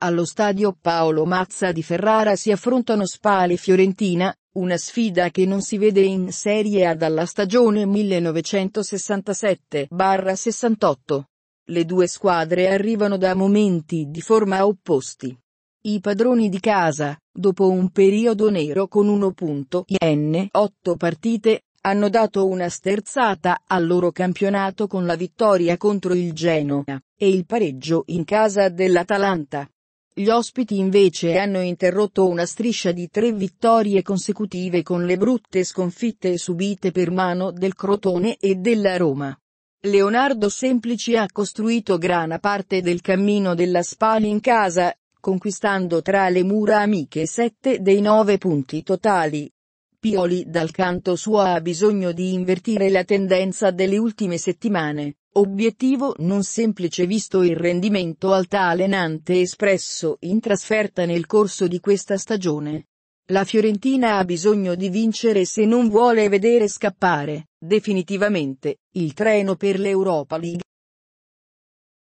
Allo stadio Paolo Mazza di Ferrara si affrontano Spal e Fiorentina, una sfida che non si vede in Serie A dalla stagione 1967-68. Le due squadre arrivano da momenti di forma opposti. I padroni di casa, dopo un periodo nero con 1.in 8 partite, hanno dato una sterzata al loro campionato con la vittoria contro il Genoa, e il pareggio in casa dell'Atalanta. Gli ospiti invece hanno interrotto una striscia di tre vittorie consecutive con le brutte sconfitte subite per mano del Crotone e della Roma. Leonardo Semplici ha costruito grana parte del cammino della Spal in casa, conquistando tra le mura amiche sette dei nove punti totali. Pioli dal canto suo ha bisogno di invertire la tendenza delle ultime settimane. Obiettivo non semplice visto il rendimento altalenante espresso in trasferta nel corso di questa stagione. La Fiorentina ha bisogno di vincere se non vuole vedere scappare, definitivamente, il treno per l'Europa League.